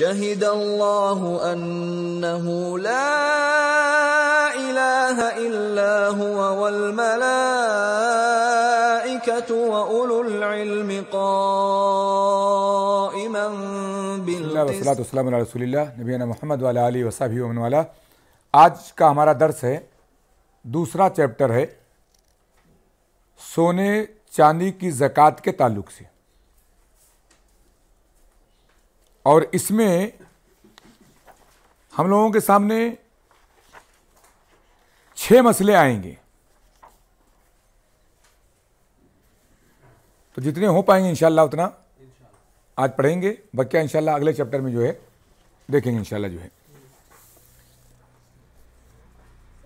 شهد الله انه لا اله الا هو والملائكه واولو العلم قائما بالقسط الله والصلاه والسلام على رسول الله نبينا محمد وعلى اله وصحبه ومن والاه آج کا ہمارا درس ہے دوسرا چپٹر ہے سونے چاندی کی زکاة کے تعلق سے और इसमें हम लोगों के सामने छह मसले आएंगे तो जितने हो पाएंगे इंशाल्लाह उतना आज पढ़ेंगे बक्या इंशाल्लाह अगले चैप्टर में जो है देखेंगे इंशाल्लाह जो है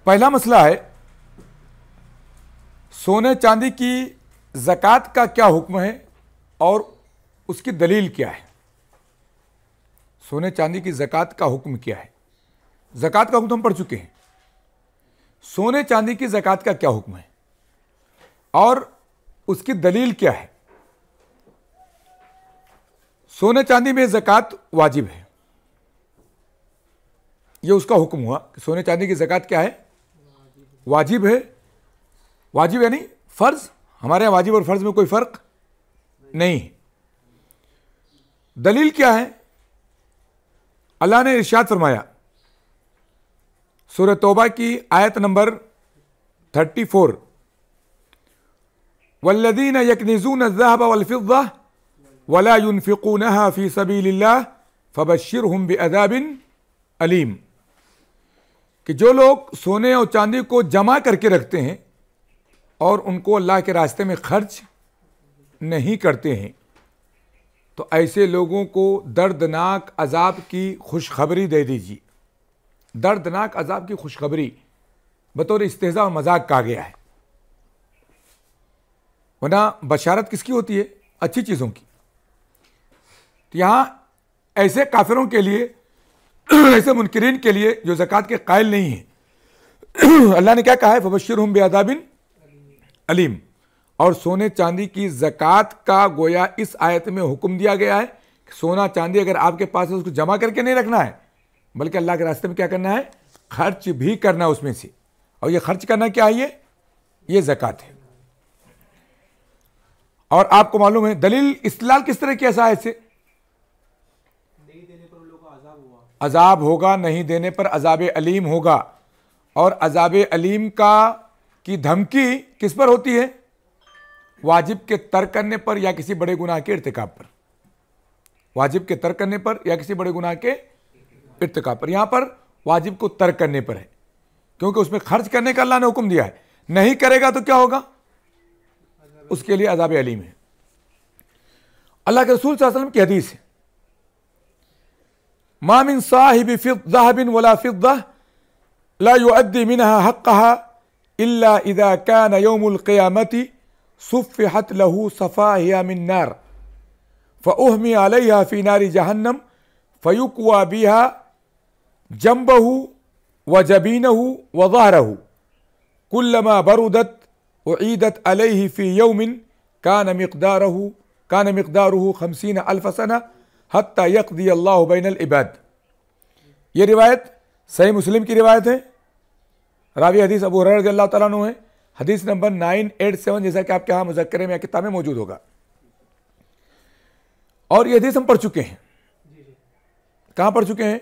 पहला मसला है सोने चांदी की जक़ात का क्या हुक्म है और उसकी दलील क्या है सोने चांदी की ज़क़़त का हुक्म क्या है ज़क़़त का हुक्म हम पढ़ चुके हैं सोने चांदी की ज़क़़त का क्या हुक्म है और उसकी दलील क्या है सोने चांदी में ज़क़़त वाजिब है ये उसका हुक्म हुआ कि सोने चांदी की ज़क़़त क्या है वाजिब है वाजिब यानी फ़र्ज़ हमारे यहाँ वाजिब और फ़र्ज़ में कोई फ़र्क नहीं है दलील क्या है अल्लाह ने इर्शाद फरमाया सूर तोबा की आयत नंबर थर्टी फोर वल्लदीन यकनिजून ज़हब वलफ़ा फ़ी सबी फ़बशर हम बदाबिन अलीम कि जो लोग सोने और चांदी को जमा करके रखते हैं और उनको अल्लाह के रास्ते में खर्च नहीं करते हैं तो ऐसे लोगों को दर्दनाक अजाब की खुशखबरी दे दीजिए दर्दनाक अजाब की खुशखबरी बतौर इस्तेजा और मजाक कहा गया है वरना बशारत किसकी होती है अच्छी चीज़ों की तो यहाँ ऐसे काफिरों के लिए ऐसे मुनकरीन के लिए जो जक़ात के कायल नहीं हैं अल्लाह ने क्या कहा है फबशर हम बेअदाबिन अलीम और सोने चांदी की जक़ात का गोया इस आयत में हुक्म दिया गया है कि सोना चांदी अगर आपके पास है उसको जमा करके नहीं रखना है बल्कि अल्लाह के रास्ते में क्या करना है खर्च भी करना उसमें से और ये खर्च करना क्या है ये ये जक़ात है और आपको मालूम है दलील इसलाल किस तरह की ऐसा से अजाब होगा नहीं देने पर अजाब अलीम होगा और अजाब अलीम का की धमकी किस पर होती है वाजिब के तर्क करने पर या किसी बड़े गुनाह के इरतकाब पर वाजिब के तर्क करने पर या किसी बड़े गुनाह के इरतकाब पर यहां पर वाजिब को तर्क करने पर है क्योंकि उसमें खर्च करने का अल्लाह ने हुक्म दिया है नहीं करेगा तो क्या होगा उसके लिए अजाब अलीम है अल्लाह के रसूल वसल्लम की हदीस है मामिन साहिब फिबिन वला फिद्दा ला युअद्दी मिनहा हक़हा इल्ला इदा कान यौमुल क़यामती صفحت له صفاهيا من نار فأهمي عليها في نار جهنم فيقوى بها جنبه وجبينه وظهره كلما بردت أعيدت عليه في يوم كان مقداره كان مقداره خمسين ألف سنة حتى يقضي الله بين العباد ये रिवायत सही मुस्लिम की रिवायत है रावी ابو رضی اللہ تعالیٰ عنہ ہے हदीस नंबर नाइन एट सेवन जैसा कि आपके यहां मुजक्कर में या किताब में मौजूद होगा और ये हदीस हम पढ़ चुके हैं कहां पढ़ चुके हैं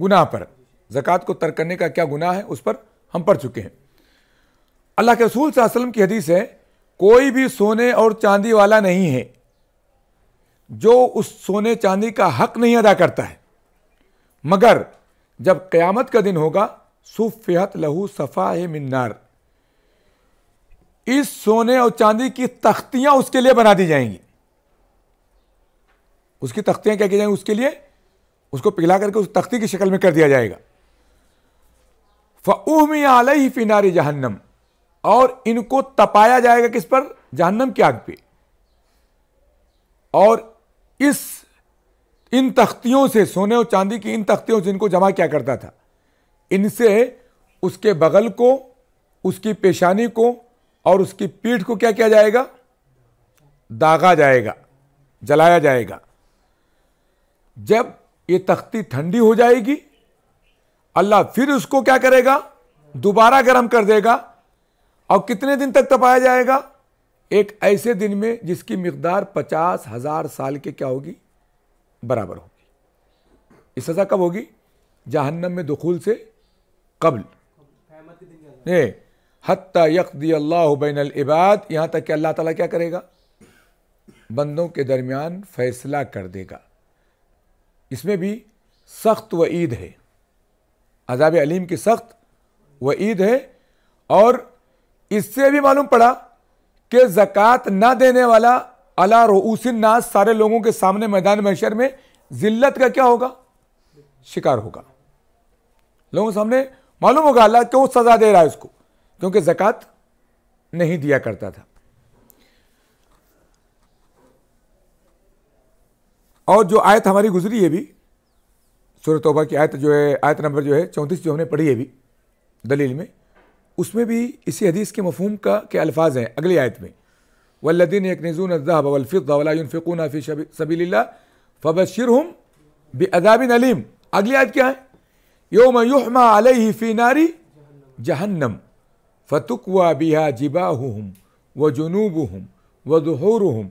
गुनाह पर जक़ात को तर्क करने का क्या गुनाह है उस पर हम पढ़ चुके हैं अल्लाह के रसूल वसल्लम की हदीस है कोई भी सोने और चांदी वाला नहीं है जो उस सोने चांदी का हक नहीं अदा करता है मगर जब क़यामत का दिन होगा सुफ़ियत लहू सफ़ा मिन्नार इस सोने और चांदी की तख्तियां उसके लिए बना दी जाएंगी उसकी तख्तियां क्या की जाएंगी उसके लिए उसको पिघला करके उस तख्ती की शक्ल में कर दिया जाएगा आल आलही फिनारी जहन्नम और इनको तपाया जाएगा किस पर जहन्नम की आग पे और इस इन तख्तियों से सोने और चांदी की इन तख्तियों से इनको जमा किया करता था इनसे उसके बगल को उसकी पेशानी को और उसकी पीठ को क्या किया जाएगा दागा जाएगा जलाया जाएगा जब ये तख्ती ठंडी हो जाएगी अल्लाह फिर उसको क्या करेगा दोबारा गर्म कर देगा और कितने दिन तक तपाया जाएगा एक ऐसे दिन में जिसकी मकदार पचास हजार साल के क्या होगी बराबर होगी इस सज़ा कब होगी जहन्नम में दखूल से कबल नहीं इबाद यहाँ तक कि अल्लाह ताला क्या करेगा बंदों के दरमियान फैसला कर देगा इसमें भी सख्त व ईद है अजाब अलीम की सख्त व ईद है और इससे भी मालूम पड़ा कि जक़ात ना देने वाला अला रूसिन नाज सारे लोगों के सामने मैदान मशर में जिल्लत का क्या होगा शिकार होगा लोगों सामने मालूम होगा अल्लाह क्यों सजा दे रहा है उसको क्योंकि जक़ात नहीं दिया करता था और जो आयत हमारी गुजरी है भी सूरत तोबा की आयत जो है आयत नंबर जो है चौंतीस जो हमने पढ़ी है भी दलील में उसमें भी इसी हदीस के मफहम का के अल्फाज हैं अगली आयत में والذين يكنزون الذهب والفضة ولا ينفقونها في سبيل الله فبشرهم بأذاب أليم أقلي يوم يحمى عليه في نار جهنم فتكوى بها جباههم وجنوبهم وظهورهم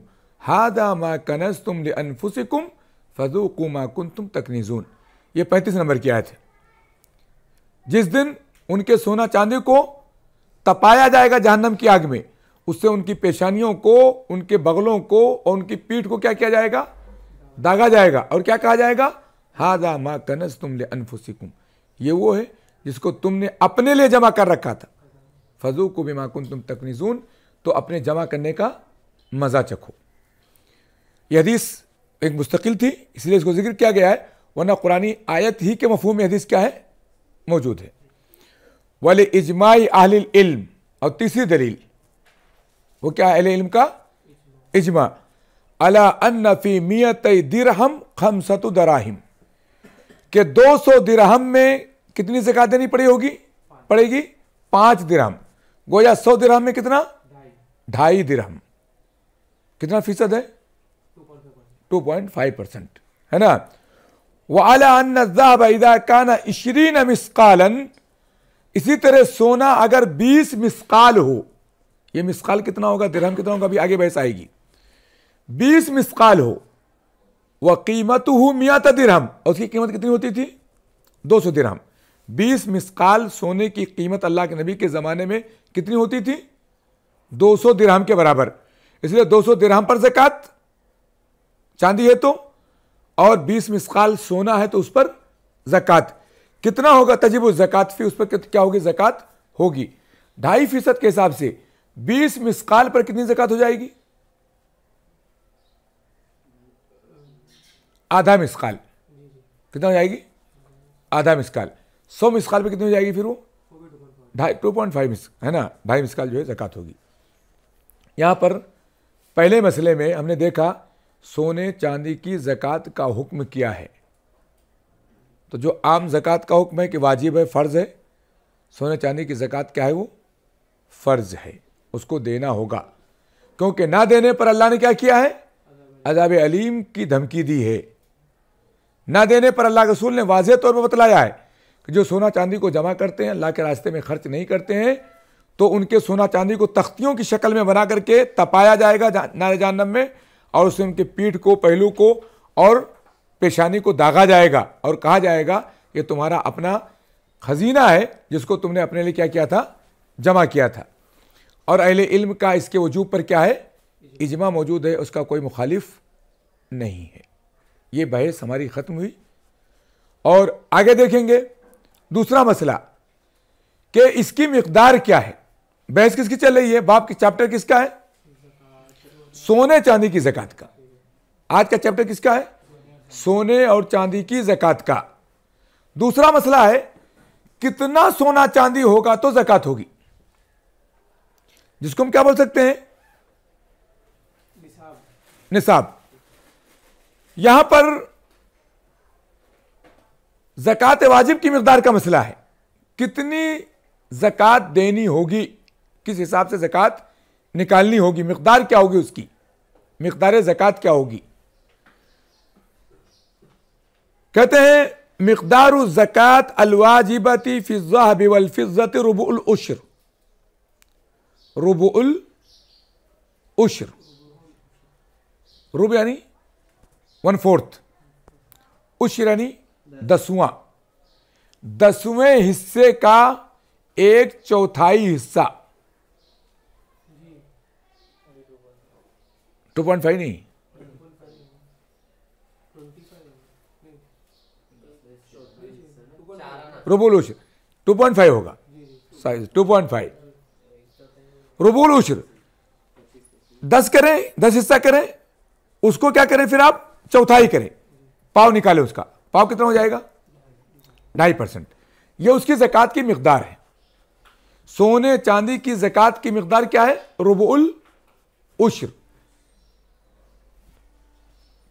هذا ما كنستم لأنفسكم فذوقوا ما كنتم تكنزون یہ پینتیس نمبر کی آیت ہے جس دن ان کے سونا چاندی کو تپایا جائے گا جہنم کی آگ میں उससे उनकी पेशानियों को उनके बगलों को और उनकी पीठ को क्या किया जाएगा दागा जाएगा और क्या कहा जाएगा हादा माँ कनस तुम ले अनफुसिकुम ये वो है जिसको तुमने अपने लिए जमा कर रखा था फजू को माकुन तुम तकनीजून तो अपने जमा करने का मज़ा चखो यह हदीस एक मुस्तकिल थी इसलिए इसको जिक्र किया गया है वरना कुरानी आयत ही के मफहूम हदीस क्या है मौजूद है वाले इजमाई आहिल इल्म और तीसरी दलील वो क्या है इल्म का इजमा अला अन्नफी मियत दिरहम सतु दराहिम के 200 दिरहम में कितनी कहा देनी पड़ी होगी पड़ेगी पांच दिरहम गोया सौ दिरहम में कितना ढाई दिरहम कितना फीसद है टू पॉइंट फाइव परसेंट है ना अन्न अन्नजाबा काना इशरीन मिसकालन इसी तरह सोना अगर बीस मिसकाल हो ये मिसकाल कितना होगा दिरहम कितना होगा अभी आगे बहस आएगी बीस मिसकाल हो वह कीमत हो मियाँ दिरहम और उसकी कीमत कितनी होती थी दो सौ दिरहम बीस मिसकाल सोने की कीमत अल्लाह के नबी के ज़माने में कितनी होती थी दो सौ दिरहम के बराबर इसलिए दो सौ दिरहम पर जक़ात चांदी है तो और बीस मिसकाल सोना है तो उस पर जक़ात कितना होगा तजीब जक़ात फी उस पर क्या होगी जक़ात होगी ढाई फीसद के हिसाब से बीस मिसकाल पर कितनी जक़ात हो जाएगी आधा मिसकाल कितना हो जाएगी आधा मिसकाल सौ मिसकाल पर कितनी हो जाएगी फिर वो ढाई टू पॉइंट फाइव मिस है ना ढाई मिसकाल जो है जक़ात होगी यहाँ पर पहले मसले में हमने देखा सोने चांदी की जक़त का हुक्म किया है तो जो आम जकत का हुक्म है कि वाजिब है फ़र्ज़ है सोने चांदी की जक़ात क्या है वो फ़र्ज़ है उसको देना होगा क्योंकि ना देने पर अल्लाह ने क्या किया है अजाब अलीम की धमकी दी है ना देने पर अल्लाह रसूल ने वाजह तौर पर बतलाया है कि जो सोना चांदी को जमा करते हैं अल्लाह के रास्ते में खर्च नहीं करते हैं तो उनके सोना चांदी को तख्तियों की शक्ल में बना करके तपाया जाएगा नारे जानम में और उससे उनके पीठ को पहलू को और पेशानी को दागा जाएगा और कहा जाएगा ये तुम्हारा अपना खजीना है जिसको तुमने अपने लिए क्या किया था जमा किया था और अहिल इल्म का इसके वजूब पर क्या है इजमा मौजूद है उसका कोई मुखालिफ नहीं है ये बहस हमारी ख़त्म हुई और आगे देखेंगे दूसरा मसला कि इसकी मकदार क्या है बहस किसकी चल रही है बाप की चैप्टर किसका है सोने चांदी की जक़ात का आज का चैप्टर किसका है सोने और चांदी की जक़ात का दूसरा मसला है कितना सोना चांदी होगा तो जक़ात होगी जिसको हम क्या बोल सकते हैं निसाब यहां पर जक़ात वाजिब की मकदार का मसला है कितनी जक़ात देनी होगी किस हिसाब से जक़ात निकालनी होगी मकदार क्या होगी उसकी मकदार जक़ात क्या होगी कहते हैं मकदार जक़ात अलवाजिबती फ़िज़ा रबुल उशर उल उश्र रुब यानी वन फोर्थ उश्र यानी दसवां दसवें हिस्से का एक चौथाई हिस्सा टू पॉइंट फाइव नहीं रुबुल उश्र टू पॉइंट फाइव होगा साइज टू पॉइंट फाइव उशर दस करें दस हिस्सा करें उसको क्या करें फिर आप चौथाई करें पाव निकाले उसका पाव कितना हो जाएगा ढाई परसेंट यह उसकी जक़ात की मकदार है सोने चांदी की जक़ात की मकदार क्या है रुबुल उश्र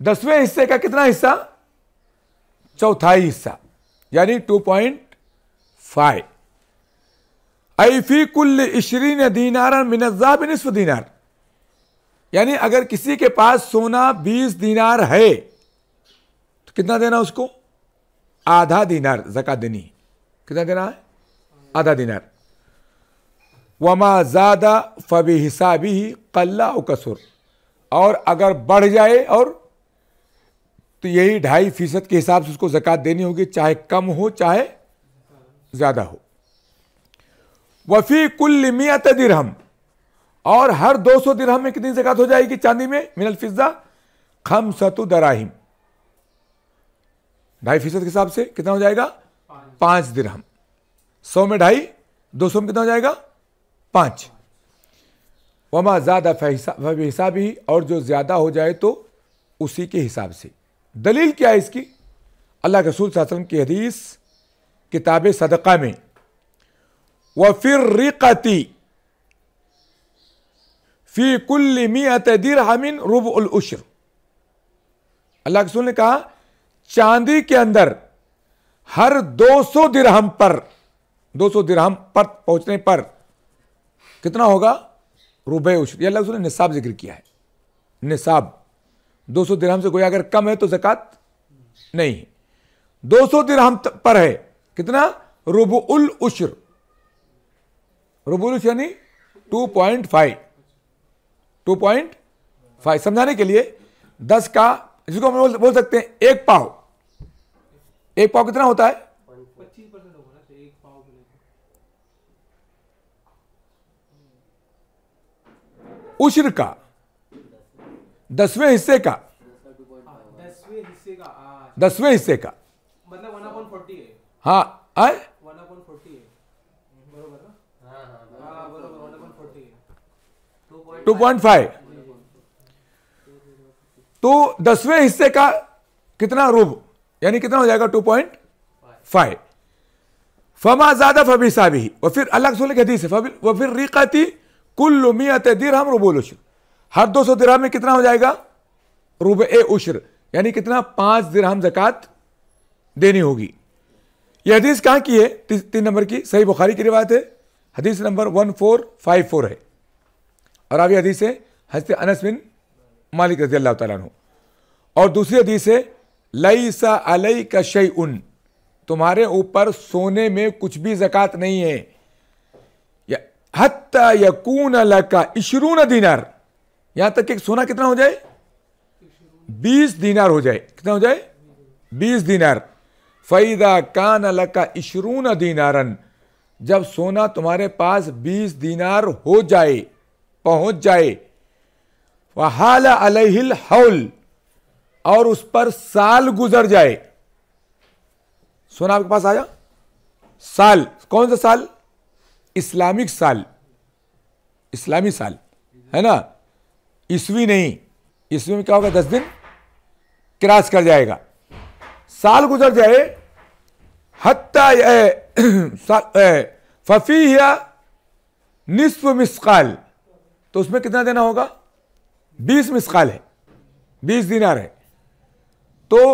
दसवें हिस्से का कितना हिस्सा चौथाई हिस्सा यानी टू पॉइंट फाइव ऐफी कुल इशरीन दीनार मिनजा बिनसफ दीनार यानी अगर किसी के पास सोना बीस दीनार है तो कितना देना उसको आधा दीनार जक़ात देनी कितना देना है आधा दीनार वमा ज़्यादा फ़बी हिसाबी ही कल्ला कसुर और अगर बढ़ जाए और तो यही ढाई फीसद के हिसाब से उसको जक़ात देनी होगी चाहे कम हो चाहे ज़्यादा हो वफी कुल मियत दिरहम और हर 200 दिरहम में कितनी जगत हो जाएगी चांदी में मिनल फिजा खम सतु दराहिम ढाई फीसद के हिसाब से कितना हो जाएगा पाँच दिरहम सौ में ढाई दो सौ में कितना हो जाएगा पाँच वमा ज़्यादा फैसा हिसाब ही और जो ज़्यादा हो जाए तो उसी के हिसाब से दलील क्या है इसकी अल्लाह के रसूल वसम की हदीस किताब सदक़ा में व फिर रिकती फी कुल मियत दिर हमिन रुब उल उश्र अल्लाह के ने कहा चांदी के अंदर हर 200 दिरहम पर 200 दिरहम पर पहुंचने पर कितना होगा रुबे उश्र यह अल्लाह ने निसाब जिक्र किया है निसाब 200 दिरहम से कोई अगर कम है तो जक़ात नहीं है 200 दिरहम पर है कितना रुब उल उश्र रिवोल्यूशन ही 2.5 फाइव समझाने के लिए 10 का जिसको हम बोल सकते हैं एक पाव एक पाव कितना होता है उश्र का दसवें हिस्से का दसवें हिस्से का दसवें हिस्से का मतलब हाँ आए टू पॉइंट फाइव तो दसवें हिस्से का कितना रूब यानी कितना हो जाएगा टू पॉइंट फाइव फमा ज्यादा फबी साबी ही वह फिर अलग सोलह हदीस है वह फिर रिकती कुल मियत दिर हम रुबोल उश्र हर दो सौ दिरा में कितना हो जाएगा रूब ए उश्र यानी कितना पांच दिर हम जक़ात देनी होगी यह हदीस कहाँ की है तीन नंबर की सही बुखारी की रिवायत है हदीस नंबर वन फोर फाइव फोर है और अभी हदीस है हजरत अनस बिन मालिक रजी अल्लाह तु और दूसरी हदीस है लई सा अलई का शई उन तुम्हारे ऊपर सोने में कुछ भी जक़ात नहीं है हत्ता यकून लका इशरून दीनार यहां तक कि सोना कितना हो जाए बीस दीनार हो जाए कितना हो जाए बीस दीनार फ़ैदा कान लका इशरून दीनारन जब सोना तुम्हारे पास बीस दीनार हो जाए पहुंच जाए वहाल अलहिल हौल और उस पर साल गुजर जाए सुना आपके पास आया साल कौन सा साल इस्लामिक साल इस्लामी साल है ना ईस्वी नहीं ईस्वी में क्या होगा दस दिन क्रॉस कर जाएगा साल गुजर जाए हत्या फफी या निस्फ मिसकाल तो उसमें कितना देना होगा बीस मिसकाल है बीस दिनार है तो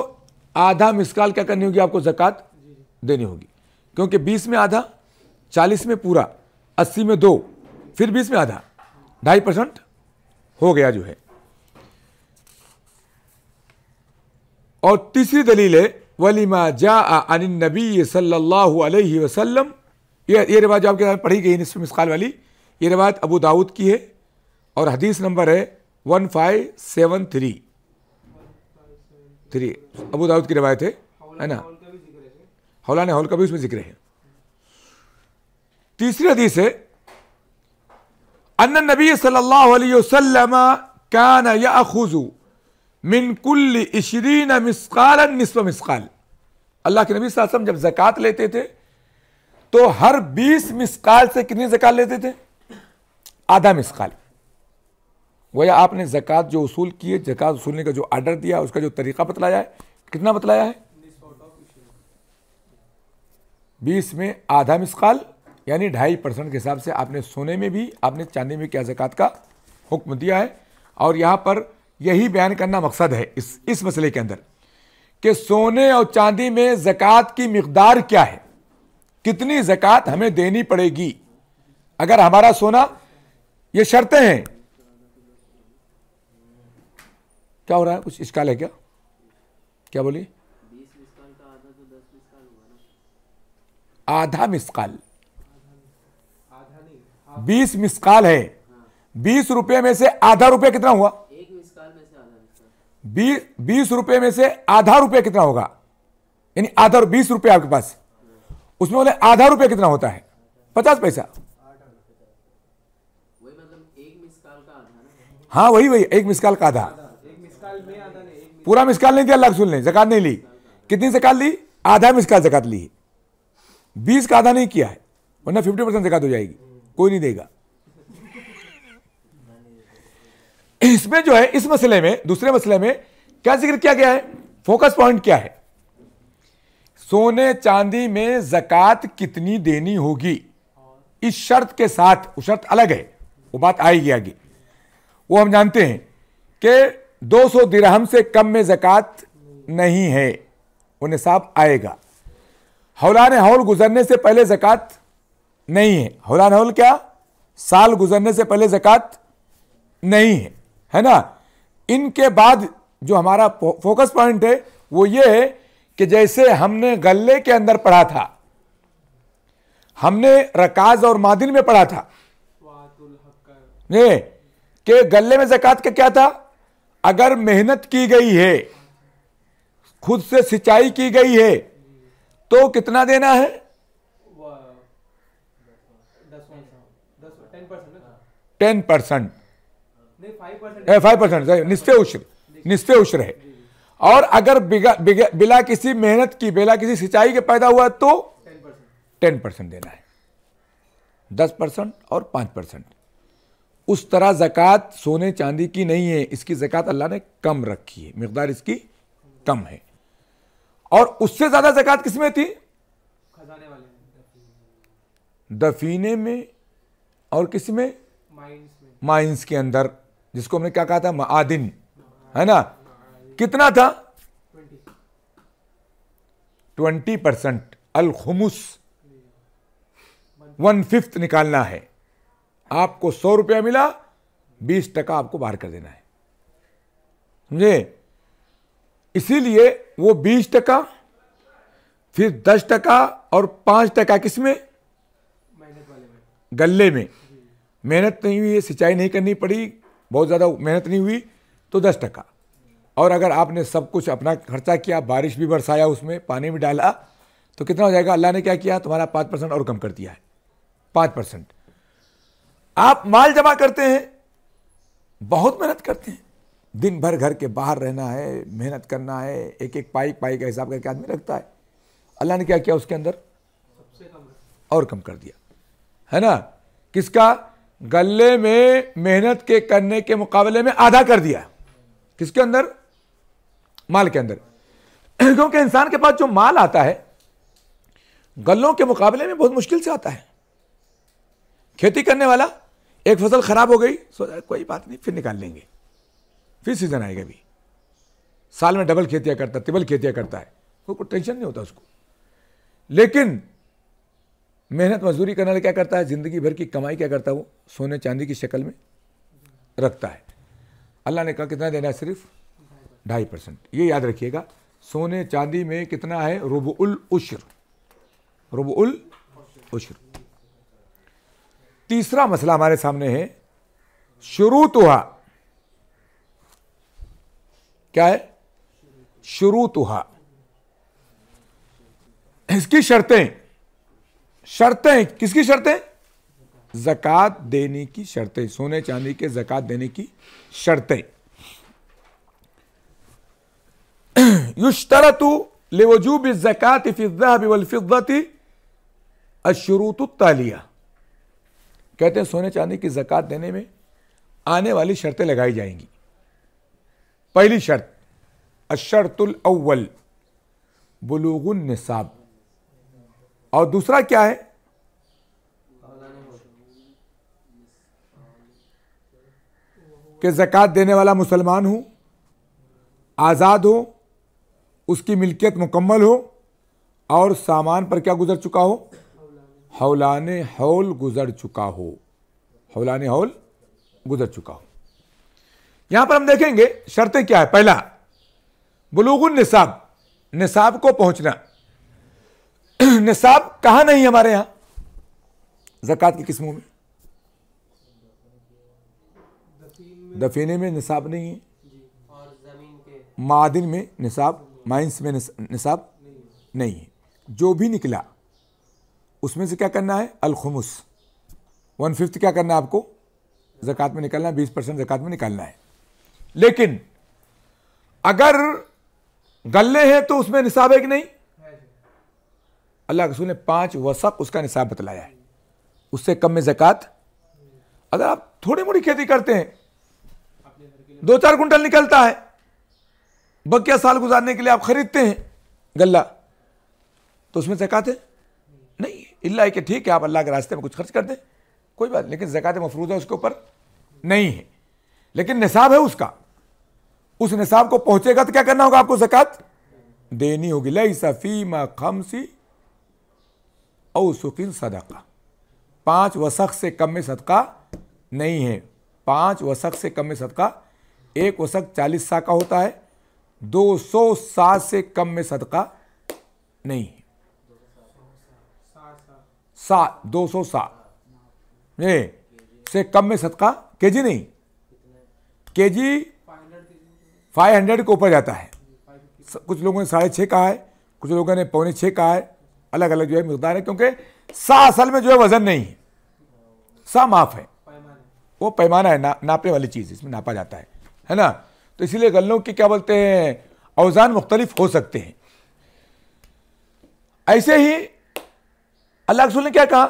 आधा मिसकाल क्या करनी होगी आपको जक़ात देनी होगी क्योंकि बीस में आधा चालीस में पूरा अस्सी में दो फिर बीस में आधा ढाई परसेंट हो गया जो है और तीसरी दलील है वलीमा जा अन नबी सल्लल्लाहु अलैहि वसल्लम ये ये रिवाज जो आपके साथ पढ़ी गई निसफ मिसकाल वाली ये रिवाज अबू दाऊद की है और हदीस नंबर है one five seven three three Abu Dawud की रवायत है ना हौला ने हौल का भी उसमें जिक्र है तीसरी हदीस है अन नबी सल्लल्लाहु अलैहि वसल्लम कान याखुजु मिन कुल्ल इशरीन मिसकाल निसफ मिसकाल अल्लाह के नबी सासम जब जक़ात लेते थे तो हर बीस मिसकाल से कितनी जक़ात लेते थे आधा मिसकाल गोया आपने जक़ात जो उसूल किए ज़क़़त वसूलने का जो आर्डर दिया उसका जो तरीक़ा बतलाया है कितना बतलाया है बीस में आधा मिसकाल यानी ढाई परसेंट के हिसाब से आपने सोने में भी आपने चांदी में क्या जक़ात का हुक्म दिया है और यहाँ पर यही बयान करना मकसद है इस इस मसले के अंदर कि सोने और चांदी में जक़ात की मकदार क्या है कितनी जक़ात हमें देनी पड़ेगी अगर हमारा सोना ये शर्तें हैं क्या हो रहा है कुछ इसकाल है क्या क्या बोलिए आधा मिसकाल बीस मिसकाल है बीस रुपए में से आधा रुपए कितना हुआ बीस रुपए रुपये में से आधा रुपए कितना होगा यानी आधा बीस रुपए आपके पास उसमें बोले आधा रुपए कितना होता है पचास पैसा हाँ वही वही एक मिसकाल का आधा पूरा मिसकाल नहीं दिया लाख सुन लें जक़ात नहीं ली कितनी जक़ात ली आधा मिसकाल जक़ात ली है बीस का आधा नहीं किया है वरना फिफ्टी परसेंट जक़ात हो जाएगी कोई नहीं देगा इसमें जो है इस मसले में दूसरे मसले में क्या जिक्र किया गया है फोकस पॉइंट क्या है सोने चांदी में जक़ात कितनी देनी होगी इस शर्त के साथ वो शर्त अलग है वो बात आएगी आगे वो हम जानते हैं कि दो सौ दिरहम से कम में ज़क़़त नहीं है वो निसाब आएगा हौलान हौल गुजरने से पहले ज़क़़त नहीं है हौलान हौल क्या साल गुजरने से पहले ज़क़़त नहीं है है ना इनके बाद जो हमारा फोकस पॉइंट है वो ये है कि जैसे हमने गले के अंदर पढ़ा था हमने रकाज और मादिन में पढ़ा था के गले में जक़ात का क्या था अगर मेहनत की गई है खुद से सिंचाई की गई है तो कितना देना है टेन परसेंट फाइव परसेंट निश्चय उष्ण निश्चय उष्ण है और अगर बिला किसी मेहनत की बिला किसी सिंचाई के पैदा हुआ तो टेन परसेंट देना है दस परसेंट और पांच परसेंट उस तरह ज़क़़त सोने चांदी की नहीं है इसकी ज़क़़त अल्लाह ने कम रखी है मकदार इसकी कम है और उससे ज़्यादा ज़क़़त किस में थी दफीने में और किस में माइंस के अंदर जिसको हमने क्या कहा था मादिन है ना कितना था ट्वेंटी परसेंट अलखमुस वन फिफ्थ निकालना है आपको सौ रुपया मिला बीस टका आपको बाहर कर देना है समझे इसीलिए वो बीस टका फिर दस टका और पाँच टका किस में गले में मेहनत नहीं हुई है सिंचाई नहीं करनी पड़ी बहुत ज़्यादा मेहनत नहीं हुई तो दस टका और अगर आपने सब कुछ अपना खर्चा किया बारिश भी बरसाया उसमें पानी भी डाला तो कितना हो जाएगा अल्लाह ने क्या किया तुम्हारा पाँच परसेंट और कम कर दिया है पाँच परसेंट आप माल जमा करते हैं बहुत मेहनत करते हैं दिन भर घर के बाहर रहना है मेहनत करना है एक एक पाई पाई का हिसाब करके आदमी रखता है अल्लाह ने क्या किया उसके अंदर और कम कर दिया है ना किसका गले में मेहनत के करने के मुकाबले में आधा कर दिया किसके अंदर माल के अंदर क्योंकि इंसान के पास जो माल आता है गलों के मुकाबले में बहुत मुश्किल से आता है खेती करने वाला एक फसल खराब हो गई सोचा कोई बात नहीं फिर निकाल लेंगे फिर सीजन आएगा अभी साल में डबल खेतियाँ करता है तिबल खेतियाँ करता है कोई को टेंशन नहीं होता उसको लेकिन मेहनत मजदूरी करने क्या करता है ज़िंदगी भर की कमाई क्या करता है वो सोने चांदी की शक्ल में रखता है अल्लाह ने कहा कितना देना है सिर्फ ढाई परसेंट ये याद रखिएगा सोने चांदी में कितना है रुबुल उशर रुबुल उशर तीसरा मसला हमारे सामने है शुरू तुहा तो क्या है शुरू तुहा तो इसकी शर्तें शर्तें किसकी शर्तें जक़ात देने की शर्तें सोने चांदी के जक़ात देने की शर्तें युशतरतु लेवजूब जक़ात फ़िज़ा बिवलफ़िज़ती अशरूत तालिया कहते हैं सोने चांदी की ज़क़़त देने में आने वाली शर्तें लगाई जाएंगी पहली शर्त अशरतुल अव्वल बलूगुन निसाब और दूसरा क्या है कि जक़ात देने वाला मुसलमान हो आज़ाद हो उसकी मिल्कियत मुकम्मल हो और सामान पर क्या गुजर चुका हो हौलान हौल गुजर चुका हो हौलान हौल गुजर चुका हो यहां पर हम देखेंगे शर्तें क्या है पहला बलूगुल निसाब निसाब को पहुंचना निसाब कहा नहीं हमारे यहां जक़ात की किस्मों में दफीने में निसाब नहीं है मादिन में निसाब माइंस में निसाब नहीं है जो भी निकला उसमें से क्या करना है अलखमुस वन फिफ्थ क्या करना है आपको जक़ात में निकालना है बीस परसेंट जक़ात में निकालना है लेकिन अगर गले हैं तो उसमें निसाब है कि नहीं अल्लाह रसूल ने पांच वसक उसका निसाब बतलाया है उससे कम में जक़ात अगर आप थोड़ी मोड़ी खेती करते हैं दो चार कुंटल निकलता है बकिया साल गुजारने के लिए आप खरीदते हैं गला तो उसमें ज़क़ात है इल्ला कि ठीक है आप अल्लाह के रास्ते में कुछ खर्च कर दें कोई बात लेकिन जक़ात मफरूज है उसके ऊपर नहीं है लेकिन निसाब है उसका उस निसाब को पहुंचेगा तो क्या करना होगा आपको जक़ात देनी होगी लई सफ़ी खमसी और सुकिन सदका पाँच वसक से कम में सदका नहीं है पाँच वसक से कम में सदका एक वसक चालीस सा का होता है दो सौ सा से कम में सदका नहीं है सात दो सौ सात ये से कम में सदका के जी नहीं के जी फाइव हंड्रेड के ऊपर जाता है कुछ लोगों ने साढ़े छः कहा है कुछ लोगों ने पौने छः कहा है अलग अलग जो है मकदार है क्योंकि सा असल में जो है वजन नहीं है सा माफ है वो पैमाना है ना, नापने वाली चीज़ इसमें नापा जाता है है ना तो इसीलिए गलों के क्या बोलते हैं अवजान मुख्तलिफ हो सकते हैं ऐसे ही अल्लाह रसूल ने क्या कहा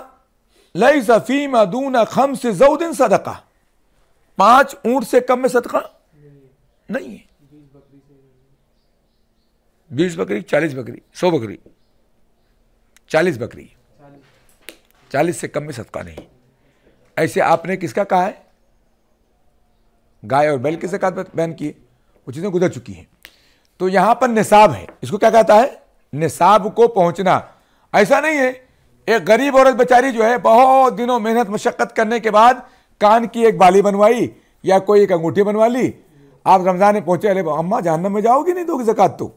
लई सफी अदून खम से जऊदिन सदका पांच ऊंट से कम में सदका नहीं है बीस बकरी चालीस बकरी सौ बकरी चालीस बकरी चालीस से कम में सदका नहीं ऐसे आपने किसका कहा है गाय और बैल की जक़ात बैन किए वो चीज़ें गुजर चुकी हैं तो यहां पर निसाब है इसको क्या कहता है निसाब को पहुंचना ऐसा नहीं है एक गरीब औरत बेचारी जो है बहुत दिनों मेहनत मशक्क़त करने के बाद कान की एक बाली बनवाई या कोई एक अंगूठी बनवा ली आप रमज़ान में पहुंचे अरे अम्मा जानने में जाओगी नहीं दोगी तो जकत तो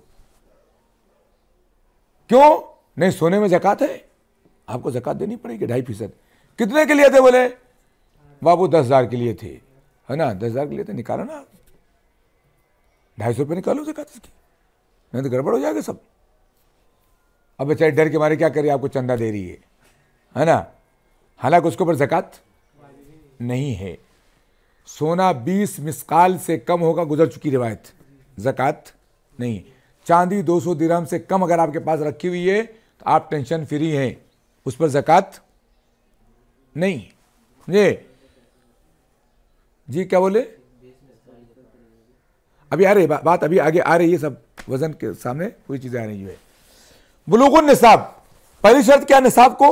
क्यों नहीं सोने में जक़ात है आपको जक़ात देनी पड़ेगी ढाई फीसद कितने के लिए थे बोले बाबू दस हज़ार के लिए थे है ना दस हज़ार के लिए थे तो निकालो ना ढाई सौ रुपये निकालो जक़ात इसकी नहीं तो गड़बड़ हो जाएगा सब अब बेचारे डर के मारे क्या करिए आपको चंदा दे रही है है ना हालांकि उसके ऊपर जक़ात नहीं है सोना बीस मिसकाल से कम होगा गुजर चुकी रिवायत जक़ात नहीं चांदी दो सौ दिरहम से कम अगर आपके पास रखी हुई है तो आप टेंशन फ्री हैं उस पर जक़ात नहीं ये जी क्या बोले अभी आ रही बात अभी आगे आ रही है सब वज़न के सामने पूरी चीज़ें आ रही है निसाब पहली शर्त क्या निसाब को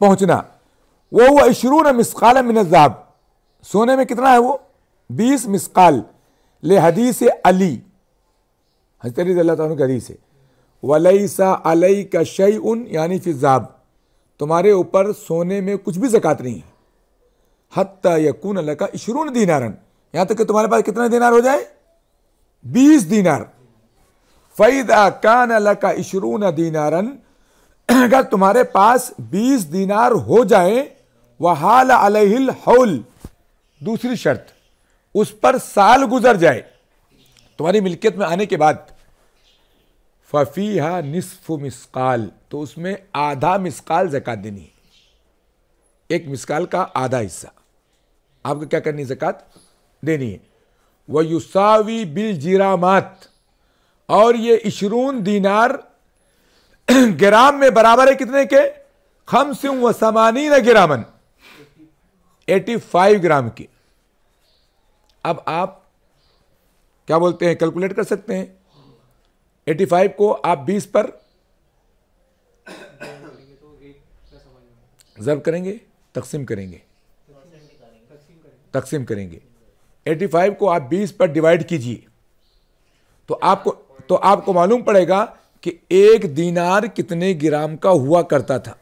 पहुंचना वो हुआ इशरून मिसकाल मिनजाब सोने में कितना है वो बीस मिसकाल ले हदीस अली हजरत अली अल्लाह तु की हदीस है वलईसा अलई का शई उन यानी फिजाब तुम्हारे ऊपर सोने में कुछ भी जक़ात नहीं है हत्ता यकून अल्लाह का इशरून दीनारन यहाँ तक कि तुम्हारे पास कितना दीनार हो जाए बीस दीनार फ़ैदा कान लका इशरून दीनारन अगर तुम्हारे पास बीस दीनार हो जाए वह हाल अलहिल हौल दूसरी शर्त उस पर साल गुजर जाए तुम्हारी मिल्कियत में आने के बाद फ़ीहा निसफ़ मिसकाल तो उसमें आधा मिसकाल जक़ात देनी है एक मिसकाल का आधा हिस्सा आपको क्या करनी जक़ात देनी है वह युसावी बिल जीरामात और ये इशरून दीनार ग्राम में बराबर है कितने के खमस व समानी न ग्रामन फाइव ग्राम के अब आप क्या बोलते हैं कैलकुलेट कर सकते हैं एटी फाइव को आप बीस पर जर्ब करेंगे तकसीम करेंगे तकसीम करेंगे फाइव को आप बीस पर डिवाइड कीजिए तो आपको तो आपको मालूम पड़ेगा कि एक दीनार कितने ग्राम का हुआ करता था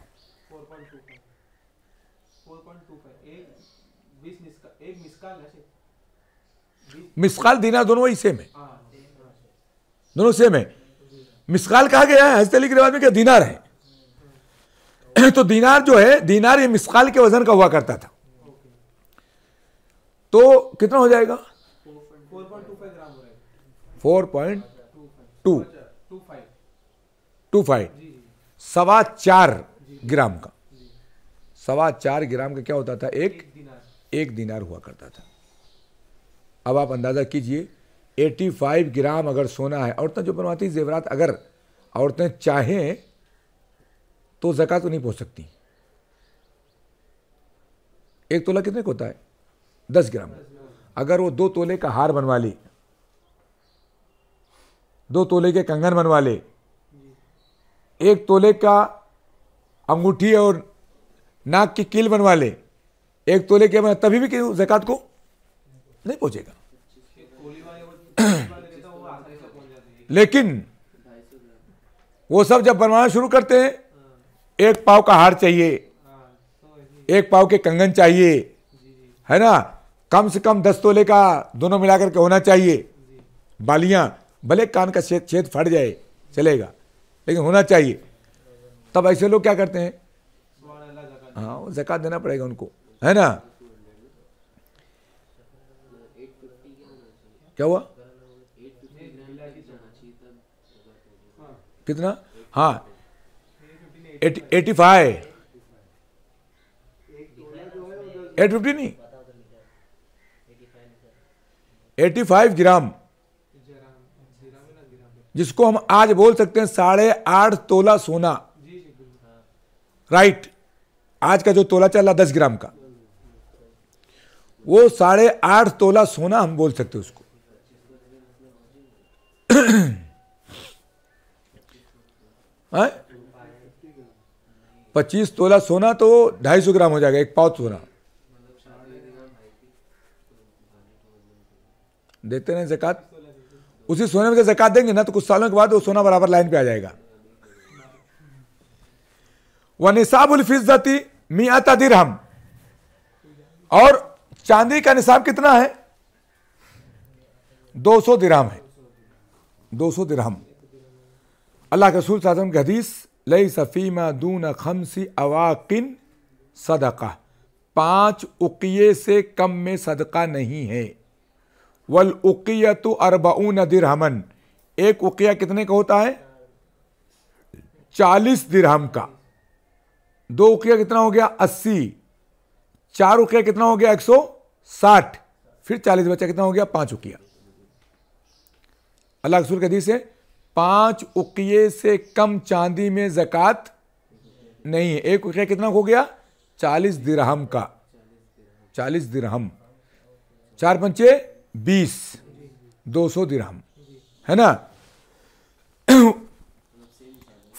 मिसकाल दीनार दोनों वही सेम है दोनों सेम है मिसकाल कहा गया है हजरत के रिवाज में क्या दीनार है तो दीनार जो है दीनार ये मिसकाल के वजन का हुआ करता था तो कितना हो जाएगा four point two two five सवा चार ग्राम का सवा चार ग्राम का क्या होता था एक एक दिनार हुआ करता था अब आप अंदाज़ा कीजिए 85 ग्राम अगर सोना है औरतें जो बनवाती जेवरात अगर औरतें चाहें तो जका तो नहीं पहुंच सकती एक तोला कितने का होता है दस ग्राम अगर वो दो तोले का हार बनवा ली दो तोले के कंगन बनवा ले एक तोले का अंगूठी और नाक की कील बनवा ले एक तोले के बना मतलब तभी भी जक़ात को नहीं पहुंचेगा लेकिन वो सब जब बनवाना शुरू करते हैं एक पाव का हार चाहिए एक पाव के कंगन चाहिए है ना कम से कम दस तोले का दोनों मिलाकर के होना चाहिए बालियां भले कान का छेद छेद फट जाए चलेगा लेकिन होना चाहिए तब ऐसे लोग क्या करते हैं हाँ जक़ात देना पड़ेगा उनको है ना क्या हुआ कितना हाँ एटी फाइव एट फिफ्टी नहीं एटी फाइव ग्राम जिसको हम आज बोल सकते हैं साढ़े आठ तोला सोना राइट आज का जो तोला चल रहा दस ग्राम का वो साढ़े आठ तोला सोना हम बोल सकते उसको पच्चीस तोला सोना तो ढाई सौ ग्राम हो जाएगा एक पाव सोना मतलब देते नहीं जक़ात उसी सोने में से जक़ात देंगे ना तो कुछ सालों के बाद वो सोना बराबर लाइन पे आ जाएगा वह फिजती मियाता दिरहम और चांदी का निसाब कितना है 200 दिरहम है 200 दिरहम अल्लाह के रसूल साजम की हदीस लई सफ़ीमा दून खमसी अवाकिन सदका पांच उकिए से कम में सदका नहीं है वल उकिया तो अरबाउन दिरहमन एक उकिया कितने का होता है चालीस दिरहम का दो उकिया कितना हो गया अस्सी चार उकिया कितना हो गया एक सौ साठ फिर चालीस बच्चा कितना हो गया पांच उकिया अल्लाह रसूल के से पांच उकिए से कम चांदी में जक़ात नहीं है एक उकिया कितना हो गया चालीस दिरहम का चालीस दिरहम चार पंचे बीस दो सौ दिरहम है ना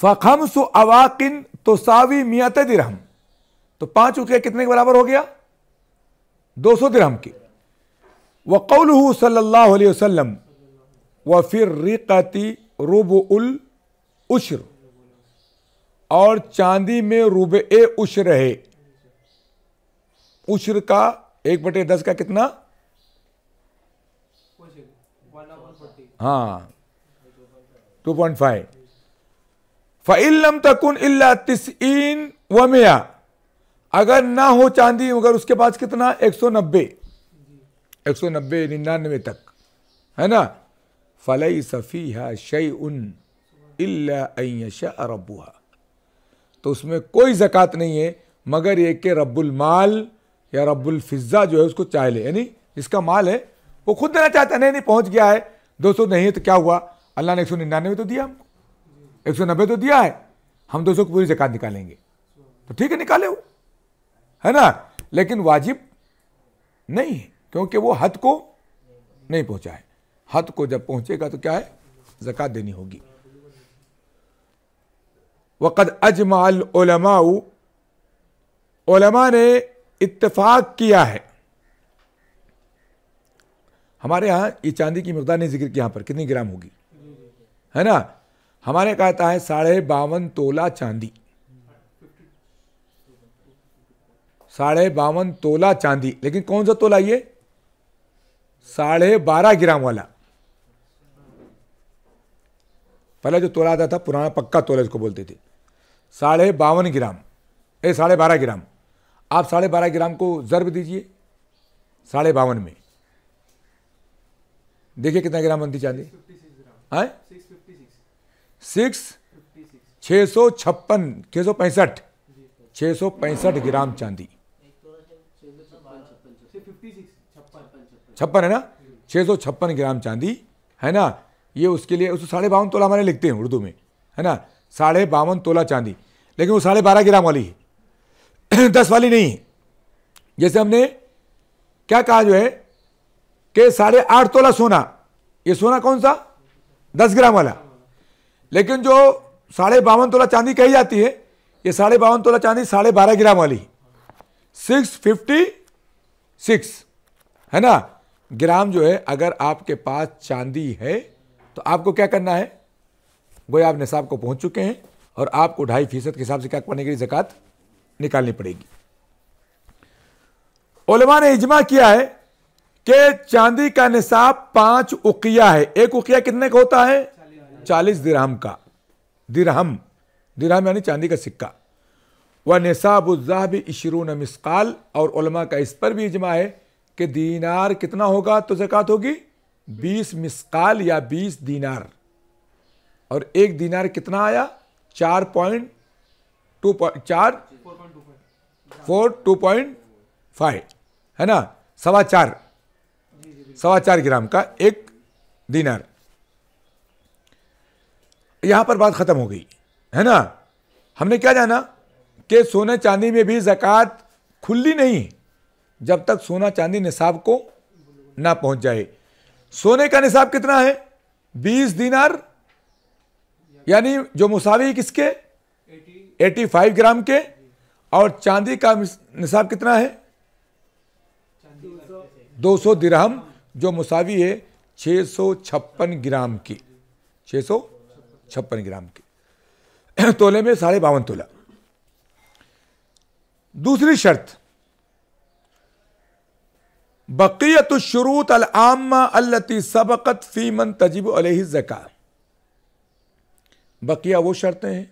फम सो अवाकिन तो सावी मियात दिरहम तो पांच उकिया कितने के बराबर हो गया दो सौ दिरहम की कौल सल्लल्लाहु अलैहि वसल्लम व फिर रिकती रुब उल उश्र और चांदी में रुब ए उश्र है उश्र का एक बटे दस का कितना हाँ टू पॉइंट फाइव फ़िल्म तकुन इल्ला तिसईन व मिया अगर ना हो चांदी मगर उसके पास कितना एक सौ नब्बे एक सौ नब्बे निन्यानवे तक है ना फलई सफ़ी है शई उन रबुहा तो उसमें कोई जक़ात नहीं है मगर ये कि माल या रब्बुल फिज़ा जो है उसको चाह ले यानी जिसका माल है वो खुद देना चाहता नहीं नहीं पहुँच गया है दो सौ नहीं है तो क्या हुआ अल्लाह ने एक सौ निन्यानवे तो दिया हमको एक सौ नब्बे तो दिया है हम दो सौ की पूरी जक़त निकालेंगे तो ठीक है निकाले वो है ना लेकिन वाजिब नहीं है क्योंकि वो हद को नहीं पहुंचा है हद को जब पहुंचेगा तो क्या है जक़ात देनी होगी वक़द ओलमा ने इतफाक किया है हमारे यहाँ ये चांदी की मकदार ने जिक्र किया यहाँ पर कितनी ग्राम होगी है ना हमारे कहता है साढ़े बावन तोला चांदी साढ़े बावन तोला चांदी लेकिन कौन सा तोला ये साढ़े बारह ग्राम वाला पहले जो तोला आता था पुराना पक्का तोला इसको बोलते थे साढ़े बावन ग्राम ए साढ़े बारह ग्राम आप साढ़े बारह ग्राम को ज़र्ब दीजिए साढ़े बावन में देखिए कितना ग्राम बनती चांदी है हाँ? सिक्स छः सौ छप्पन छः सौ पैंसठ छः सौ पैंसठ ग्राम चांदी छप्पन है ना छः सौ छप्पन ग्राम चांदी है ना ये उसके लिए उसको साढ़े बावन तोला हमारे लिखते हैं उर्दू में है ना साढ़े बावन तोला चांदी लेकिन वो साढ़े बारह ग्राम वाली है दस वाली नहीं है जैसे हमने क्या कहा जो है के साढ़े आठ तोला सोना ये सोना कौन सा दस ग्राम वाला लेकिन जो साढ़े बावन तोला चांदी कही जाती है ये साढ़े बावन तोला चांदी साढ़े बारह ग्राम वाली सिक्स फिफ्टी सिक्स है ना ग्राम जो है अगर आपके पास चांदी है तो आपको क्या करना है गोया आप निसाब को पहुंच चुके हैं और आपको ढाई फीसद के हिसाब से क्या करने के लिए निकालनी पड़ेगी ओलमा ने इजमा किया है कि चांदी का निसाब पांच उकिया है एक उकिया कितने का होता है चालीस दिरहम का दिरहम दिरहम यानी चांदी का सिक्का व निसाब उजाहब इशरून मिसकाल और उलमा का इस पर भी इजमा है कि दीनार कितना होगा तो जक़ात होगी बीस मिसकाल या बीस दीनार और एक दीनार कितना आया चार पॉइंट टू पॉइंट चार फोर टू पॉइंट फाइव है ना सवा चार सवा चार ग्राम का एक दिनार यहां पर बात खत्म हो गई है ना हमने क्या जाना कि सोने चांदी में भी जक़ात खुली नहीं जब तक सोना चांदी निसाब को ना पहुंच जाए सोने का निसाब कितना है बीस दिनार यानी जो मुसावी किसके एटी फाइव ग्राम के और चांदी का निसाब कितना है दो सौ दिरहम जो मुसावी है छप्पन ग्राम की छः छप्पन ग्राम की तोले में साढ़े बावन तोला दूसरी शर्त बकीत शुरूत अलामा अल्लती सबकत फी मन तजीब अलही जका बकिया वो शर्तें हैं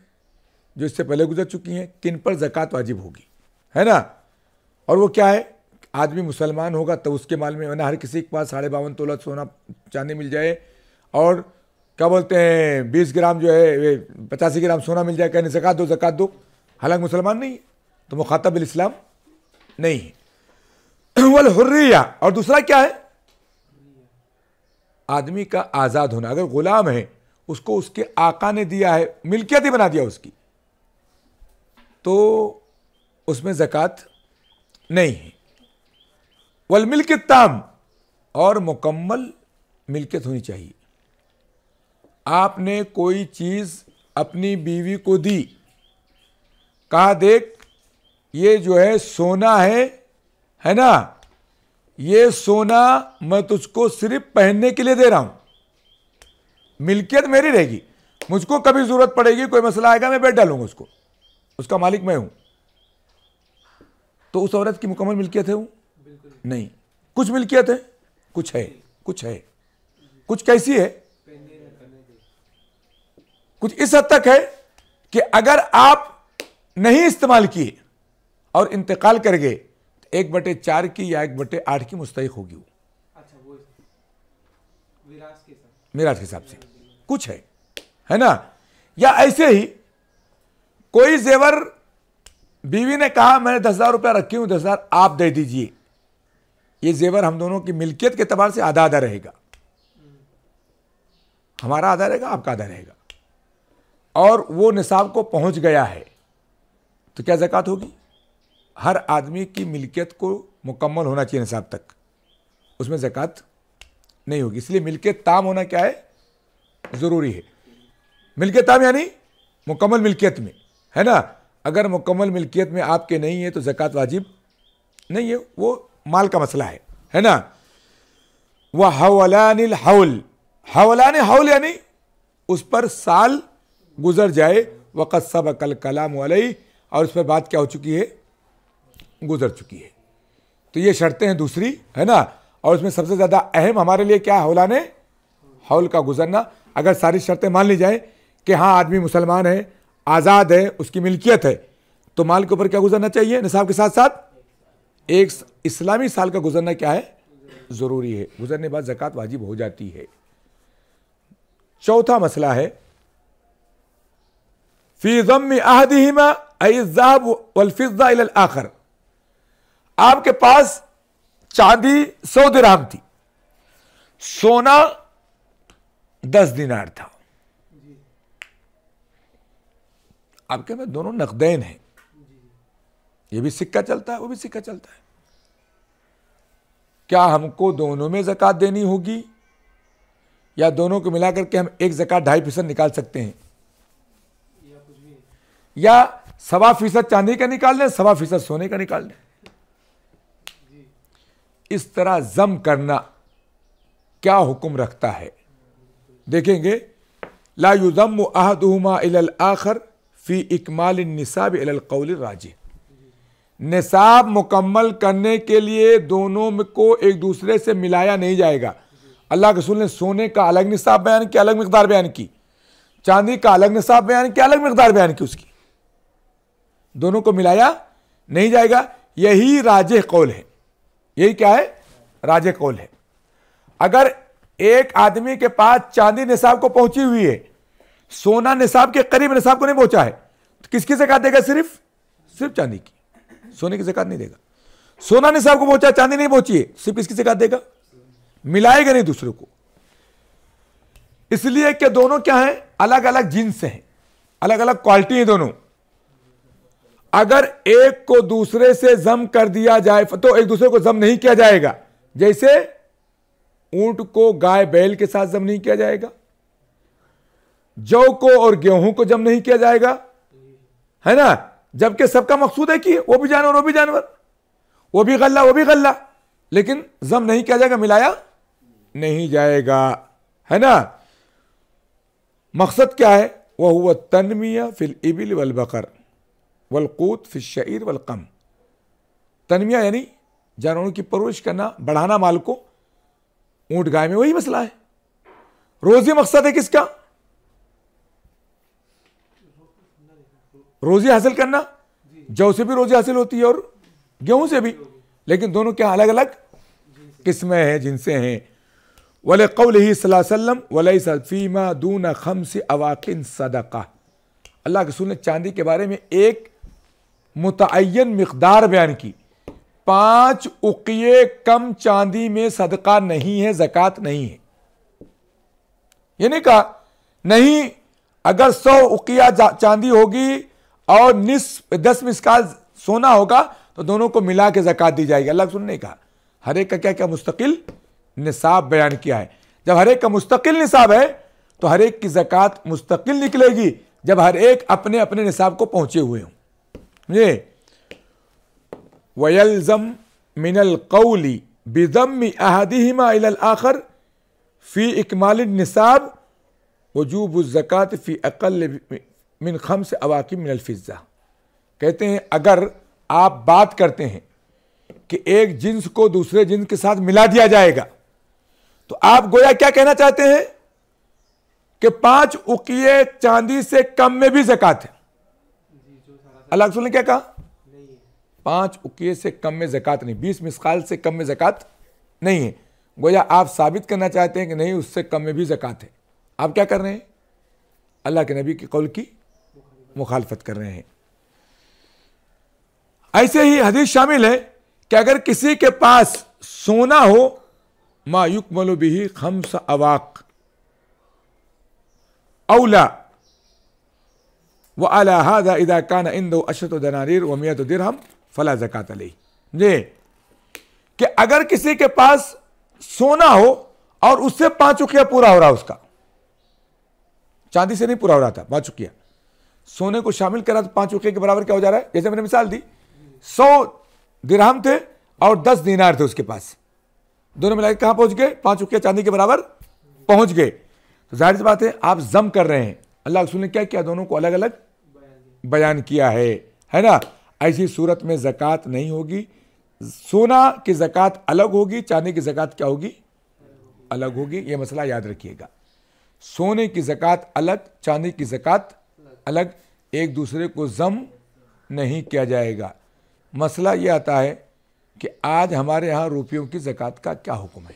जो इससे पहले गुजर चुकी हैं किन पर जक़ात वाजिब होगी है ना और वो क्या है आदमी मुसलमान होगा तो उसके माल में वरना हर किसी के पास साढ़े बावन तोला सोना चांदी मिल जाए और क्या बोलते हैं बीस ग्राम जो है वे पचासी ग्राम सोना मिल जाए कहने जक़ात दो जक़ात दो हालांकि मुसलमान नहीं है तो मुखातब इस्लाम नहीं है वल हुर्रिया और दूसरा क्या है आदमी का आज़ाद होना अगर गुलाम है उसको उसके आका ने दिया है मिल्कियत ही बना दिया उसकी तो उसमें जक़ात नहीं है वल मिल्कित ताम और मुकम्मल मिल्कियत होनी चाहिए आपने कोई चीज़ अपनी बीवी को दी कहा देख ये जो है सोना है है ना ये सोना मैं तुझको सिर्फ पहनने के लिए दे रहा हूं मिल्कियत मेरी रहेगी मुझको कभी जरूरत पड़ेगी कोई मसला आएगा मैं बैठ डालूंगा उसको उसका मालिक मैं हूं तो उस औरत की मुकम्मल मिल्कियत है हूं नहीं कुछ मिल्कियत है कुछ है कुछ है कुछ कैसी है कुछ इस हद तक है कि अगर आप नहीं इस्तेमाल किए और इंतकाल कर गए तो एक बटे चार की या एक बटे आठ की मुस्तक होगी वो अच्छा, मिराज के हिसाब से कुछ है है ना या ऐसे ही कोई जेवर बीवी ने कहा मैंने दस हजार रुपया रखी हूं दस हजार आप दे दीजिए ये जेवर हम दोनों की मिल्कियत के अतबार से आधा आधा रहेगा हमारा आधा रहेगा आपका आधा रहेगा और वो निसाब को पहुंच गया है तो क्या जक़ात होगी हर आदमी की मिल्कियत को मुकम्मल होना चाहिए निसाब तक उसमें जक़ात नहीं होगी इसलिए मिल्कियत ताम होना क्या है ज़रूरी है मिल्कियत ताम यानी मुकम्मल मिल्कियत में है ना अगर मुकम्मल मिल्कियत में आपके नहीं है तो जक़ात वाजिब नहीं है वो माल का मसला है है ना वह हवलानिल हौल हवलान हौल यानी उस पर साल गुजर जाए वक़्त सब अकल कलाम वाली और उस पर बात क्या हो चुकी है गुजर चुकी है तो ये शर्तें हैं दूसरी है ना और उसमें सबसे ज़्यादा अहम हमारे लिए क्या हौलान हौल का गुजरना अगर सारी शर्तें मान ली जाए कि हाँ आदमी मुसलमान है आज़ाद है उसकी मिल्कियत है तो माल के ऊपर क्या गुजरना चाहिए निसाब के साथ साथ एक इस्लामी साल का गुजरना क्या है ज़रूरी है गुजरने बाद जक़ात वाजिब हो जाती है चौथा मसला है फी ज़म आहदहिमा अज़ाब आखर आपके पास चांदी सौ दिराम थी सोना दस दिनार था आपके पास दोनों नकदैन हैं ये भी सिक्का चलता है वो भी सिक्का चलता है क्या हमको दोनों में ज़क़़त देनी होगी या दोनों को मिलाकर के हम एक ज़क़़त ढाई फीसद निकाल सकते हैं या सवा फीसद चांदी का निकाल लें सवा फीसद सोने का निकाल लें इस तरह जम करना क्या हुक्म रखता है देखेंगे ला युजम अहदुमा आखर फ़ी इकमाल निसाब अलकौल राजी निसाब मुकम्मल करने के लिए दोनों को एक दूसरे से मिलाया नहीं जाएगा अल्लाह के रसूल ने सोने का अलग निसाब बयान किया अलग मकदार बयान की चांदी का अलग निसाब बयान किया अलग मकदार बयान की उसकी दोनों को मिलाया नहीं जाएगा यही राज कौल है यही क्या है राज कौल है अगर एक आदमी के पास चांदी निसाब को पहुंची हुई है सोना निसाब के करीब निसाब को नहीं पहुंचा है तो किसकी कहा देगा सिर्फ सिर्फ चांदी की सोने की जक़ात नहीं देगा सोना साहब को पहुंचा चांदी नहीं पहुंची सिर्फ इसकी जक़ात देगा मिलाएगा नहीं दूसरे को इसलिए कि दोनों क्या हैं अलग अलग जींस हैं अलग अलग क्वालिटी है दोनों अगर एक को दूसरे से जम कर दिया जाए तो एक दूसरे को जम नहीं किया जाएगा जैसे ऊंट को गाय बैल के साथ जम नहीं किया जाएगा जौ को और गेहूं को जम नहीं किया जाएगा है ना जबकि सबका मकसूद है कि वो भी जानवर वो भी जानवर वो भी गल्ला वो भी गल्ला लेकिन जम नहीं किया जाएगा मिलाया नहीं जाएगा है ना मकसद क्या है वह हुआ तनमिया फिल इबिल वल बकर वलकूत फिल शर वलकम तनमिया यानी जानवरों की परवरिश करना बढ़ाना माल को ऊंट गाय में वही मसला है रोज़ी मकसद है किसका रोज़ी हासिल करना जौ से भी रोज़ी हासिल होती है और गेहूं से भी लेकिन दोनों क्या अलग अलग किस्में हैं जिनसे हैं वल कौल ही सलाम सफ़ीमा दून खम से अवाकिन सदका अल्लाह के सुन ने चांदी के बारे में एक मुतन मकदार बयान की पांच उकिए कम चांदी में सदका नहीं है जक़ात नहीं है ये नहीं कहा नहीं अगर सौ उकिया चांदी होगी और निस दस मिसकाल सोना होगा तो दोनों को मिला के जक़ात दी जाएगी अल्लाह सुन ने कहा हर एक का क्या क्या मुस्तकिल निसाब बयान किया है जब हर एक का मुस्तकिल निसाब है तो हर एक की जक़ात मुस्तकिल निकलेगी जब हर एक अपने अपने निसाब को पहुंचे हुए हों ये वयलज़म मिनल कौली बिदम अहदिमा आखर फ़ी इकमाल निसाब वजूब जक़ात फ़ी अकल मिन खम से मिनल फिज़ा कहते हैं अगर आप बात करते हैं कि एक जिन्स को दूसरे जिन्स के साथ मिला दिया जाएगा तो आप गोया क्या कहना चाहते हैं कि पांच उकिये चांदी से कम में भी जक़ात है अल्लाह रसूल ने क्या कहा पांच उकिये से कम में जक़ात नहीं बीस मिसकाल से कम में जक़ात नहीं है गोया आप साबित करना चाहते हैं कि नहीं उससे कम में भी जक़ात है आप क्या कर रहे हैं अल्लाह के नबी के कौल की मुखालफत कर रहे हैं ऐसे ही हदीस शामिल है कि अगर किसी के पास सोना हो मायुक मलोबी खम्स अवाक औला व अला इदा कान इंद अशत दनारीर वमियत दिरहम फला जक़ात अली जी कि अगर किसी के पास सोना हो और उससे पांच चुकिया पूरा हो रहा उसका चांदी से नहीं पूरा हो रहा था पांच रुकिया सोने को शामिल करा तो पांच रुपये के बराबर क्या हो जा रहा है जैसे मैंने मिसाल दी सौ दिराम थे और दस दिनार थे उसके पास दोनों मिला के कहाँ गए पांच रुपये चांदी के बराबर पहुंच गए तो जाहिर सी बात है आप जम कर रहे हैं अल्लाह रसूल ने क्या किया दोनों को अलग अलग बयान किया है है ना ऐसी सूरत में जक़ात नहीं होगी सोना की जक़ात अलग होगी चांदी की ज़क़़त क्या होगी अलग होगी ये मसला याद रखिएगा सोने की जक़ात अलग चांदी की ज़क़़त अलग एक दूसरे को ज़म नहीं किया जाएगा मसला ये आता है कि आज हमारे यहाँ रुपयों की ज़क़़त का क्या हुक्म है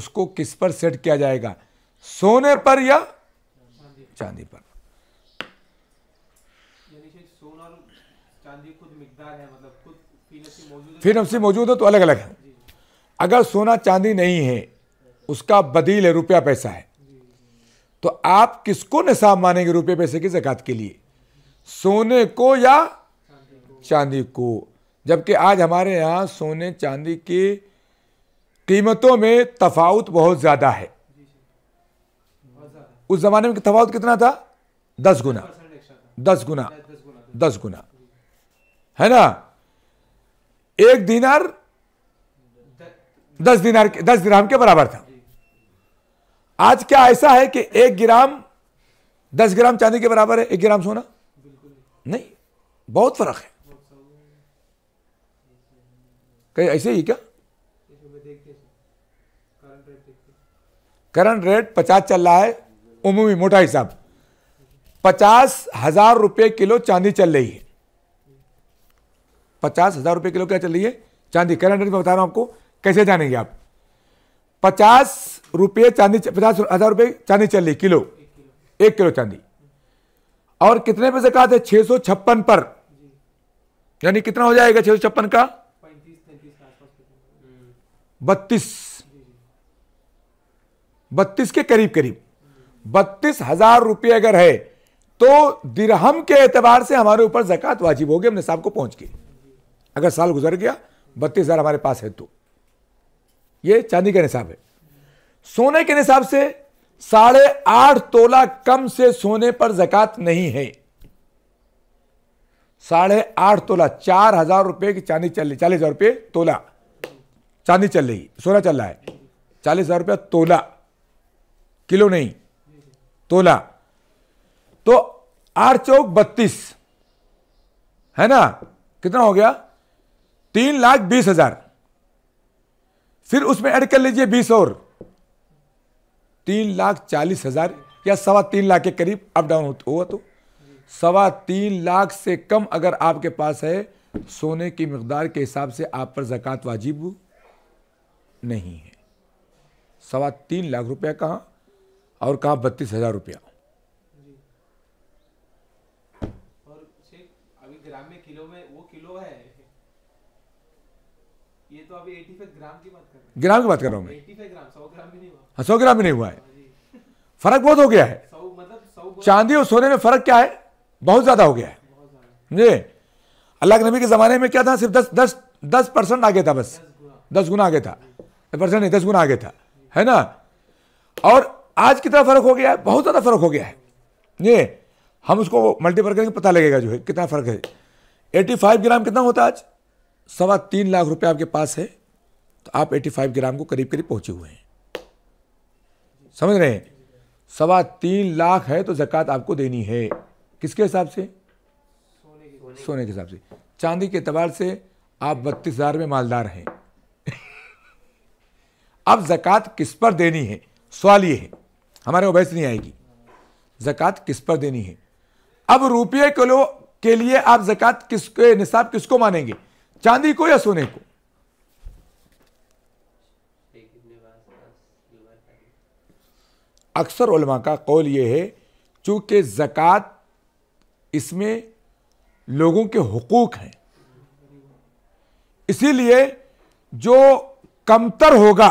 उसको किस पर सेट किया जाएगा सोने पर या चांदी पर मतलब फिर हमसे मौजूद है तो अलग अलग है अगर सोना चांदी नहीं है उसका बदील है रुपया पैसा है आप किसको निसाब मानेंगे रुपये पैसे की जक़ात के लिए सोने को या चांदी को जबकि आज हमारे यहाँ सोने चांदी की कीमतों में तफावत बहुत ज़्यादा है उस ज़माने में तफावत कितना था दस गुना दस गुना दस गुना है ना एक दिनार दस दिनार दस दिन के बराबर था आज क्या ऐसा है कि एक ग्राम दस ग्राम चांदी के बराबर है एक ग्राम सोना नहीं बहुत फर्क है कहीं ऐसे ही क्या करंट रेट पचास चल रहा है उमूमी मोटा हिसाब पचास हजार रुपये किलो चांदी चल रही है पचास हजार रुपये किलो क्या चल रही है चांदी करंट रेट में बता रहा हूं आपको कैसे जानेंगे आप पचास रुपये चांदी पचास हज़ार रुपये चांदी चल रही किलो एक किलो चांदी और कितने पे जक़ात है छह सौ छप्पन पर यानी कितना हो जाएगा छह सौ छप्पन का बत्तीस बत्तीस के करीब करीब बत्तीस हजार रुपये अगर है तो दिरहम के एतबार से हमारे ऊपर जक़ात वाजिब होगी हमने साहब को पहुंच के अगर साल गुजर गया बत्तीस हजार हमारे पास है तो ये चांदी का निशाब है सोने के हिसाब से साढ़े आठ तोला कम से सोने पर जकत नहीं है साढ़े आठ तोला चार हजार रुपये की चांदी चल रही चालीस हजार रुपये तोला चांदी चल रही सोना चल रहा है चालीस हजार रुपया तोला किलो नहीं तोला तो आठ चौक बत्तीस है ना कितना हो गया तीन लाख बीस हजार फिर उसमें ऐड कर लीजिए बीस और तीन लाख चालीस हज़ार या सवा तीन लाख के करीब अप डाउन हुआ तो सवा तीन लाख से कम अगर आपके पास है सोने की मकदार के हिसाब से आप पर जक़ात वाजिब नहीं है सवा तीन लाख रुपया कहाँ और कहाँ बत्तीस हज़ार रुपया ग्राम की बात कर रहा हूँ मैं हाँ, सौ ग्राम भी नहीं हुआ है फर्क बहुत हो गया है चांदी और सोने में फर्क क्या है बहुत ज्यादा हो गया है अल्लाह के नबी के ज़माने में क्या था सिर्फ दस दस दस परसेंट आगे था बस दस गुना आगे था परसेंट नहीं दस गुना आगे था है ना और आज कितना फ़र्क हो गया है बहुत ज़्यादा फ़र्क हो गया है ये हम उसको मल्टीपल करके पता लगेगा जो है कितना फ़र्क है एटी फाइव ग्राम कितना होता है आज सवा तीन लाख रुपये आपके पास है तो आप एटी फाइव ग्राम को करीब करीब पहुंचे हुए हैं समझ रहे हैं सवा तीन लाख है तो ज़क़़त आपको देनी है किसके हिसाब से सोने के हिसाब से चांदी के अतबार से आप बत्तीस हज़ार में मालदार हैं अब ज़क़़त किस पर देनी है सवाल ये है हमारे बहस नहीं आएगी जक़ात किस पर देनी है अब रुपये किलो के लिए आप ज़क़़त किसके निसाब किसको मानेंगे चांदी को या सोने को अक्सर उलमा का कौल ये है चूँकि ज़क़़त इसमें लोगों के हकूक़ हैं इसीलिए जो कमतर होगा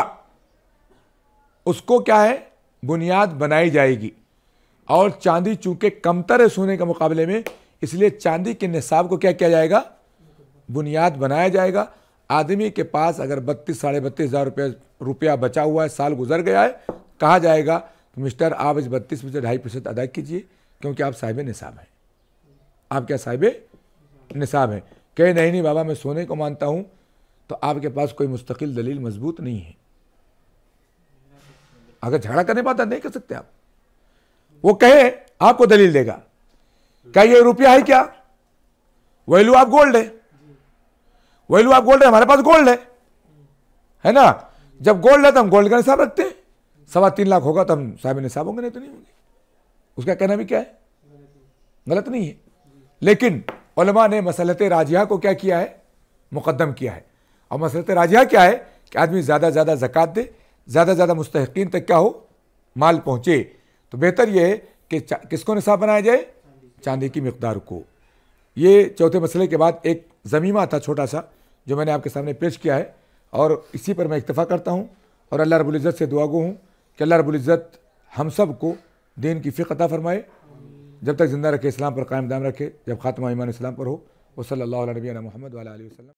उसको क्या है बुनियाद बनाई जाएगी और चांदी चूँकि कमतर है सोने के मुकाबले में इसलिए चांदी के निसाब को क्या किया जाएगा बुनियाद बनाया जाएगा आदमी के पास अगर बत्तीस साढ़े बत्तीस हज़ार रुपया रुपया बचा हुआ है साल गुजर गया है कहा जाएगा तो मिस्टर आप इस बत्तीस में से ढाई प्रतिशत अदा कीजिए क्योंकि आप साहिब निसाब हैं आप क्या साहिब निसाब हैं कहे नहीं नहीं बाबा मैं सोने को मानता हूँ तो आपके पास कोई मुस्तकिल दलील मजबूत नहीं है अगर झगड़ा करने बात नहीं कर सकते आप वो कहे आपको दलील देगा क्या ये रुपया है क्या वैल्यू आप गोल्ड है वैल्यू आप गोल्ड है हमारे पास गोल्ड है है ना जब गोल्ड है तो हम गोल्ड का हिसाब रखते हैं सवा तीन लाख होगा तो हम साहब निसाब होंगे नहीं तो नहीं होंगे उसका कहना भी क्या है गलत नहीं है लेकिन उलमा ने मसलत राजिया को क्या किया है मुकदम किया है और मसलत राजिया क्या है कि आदमी ज़्यादा ज़्यादा ज़क़ात दे ज़्यादा ज़्यादा मुस्तकिन तक क्या हो माल पहुँचे तो बेहतर यह है कि किसको निसाब बनाया जाए चांदी की मकदार को ये चौथे मसले के बाद एक ज़मीमा था छोटा सा जो मैंने आपके सामने पेश किया है और इसी पर मैं इतफ़ा करता हूँ और अल्लाह रबुल्ज़त से दुआगू हूँ कि अल्लाह रबुल्ज़त हम सब को दीन की फ़िकता फरमाए जब तक ज़िंदा रखे इस्लाम पर कायम दाम रखे जब खात्मा ईमान इस्लाम पर हो वसल नबी महमद वाल वसलम